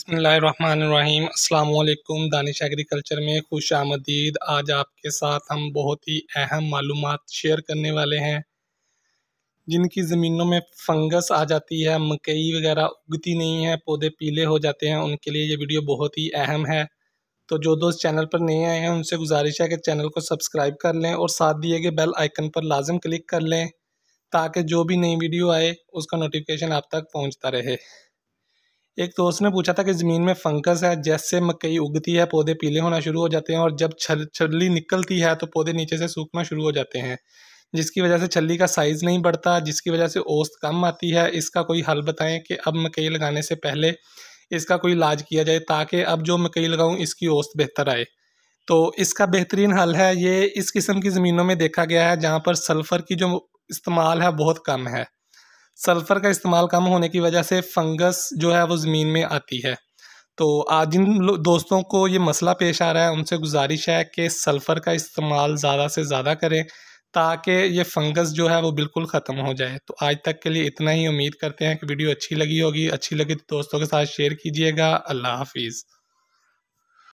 बसमीम अल्लाम दानिश एग्रीकल्चर में खुश आमदीद आज आपके साथ हम बहुत ही अहम मालूम शेयर करने वाले हैं जिनकी ज़मीनों में फंगस आ जाती है मकई वगैरह उगती नहीं है पौधे पीले हो जाते हैं उनके लिए ये वीडियो बहुत ही अहम है तो जो दोस्त चैनल पर नए आए हैं उनसे गुजारिश है कि चैनल को सब्सक्राइब कर लें और साथ दिए गए बेल आइकन पर लाजम क्लिक कर लें ताकि जो भी नई वीडियो आए उसका नोटिफिकेशन आप तक पहुँचता रहे एक दोस्त तो ने पूछा था कि ज़मीन में फंकस है जैसे मकई उगती है पौधे पीले होना शुरू हो जाते हैं और जब छल छल्ली निकलती है तो पौधे नीचे से सूखना शुरू हो जाते हैं जिसकी वजह से छली का साइज़ नहीं बढ़ता जिसकी वजह से ओस्त कम आती है इसका कोई हल बताएं कि अब मकई लगाने से पहले इसका कोई इलाज किया जाए ताकि अब जो मकई लगाऊँ इसकी ओस्त बेहतर आए तो इसका बेहतरीन हल है ये इस किस्म की ज़मीनों में देखा गया है जहाँ पर सल्फ़र की जो इस्तेमाल है बहुत कम है सल्फ़र का इस्तेमाल कम होने की वजह से फंगस जो है वो ज़मीन में आती है तो आज जिन दोस्तों को ये मसला पेश आ रहा है उनसे गुजारिश है कि सल्फ़र का इस्तेमाल ज़्यादा से ज़्यादा करें ताकि ये फंगस जो है वो बिल्कुल ख़त्म हो जाए तो आज तक के लिए इतना ही उम्मीद करते हैं कि वीडियो अच्छी लगी होगी अच्छी लगी तो दोस्तों के साथ शेयर कीजिएगा अल्लाह हाफिज़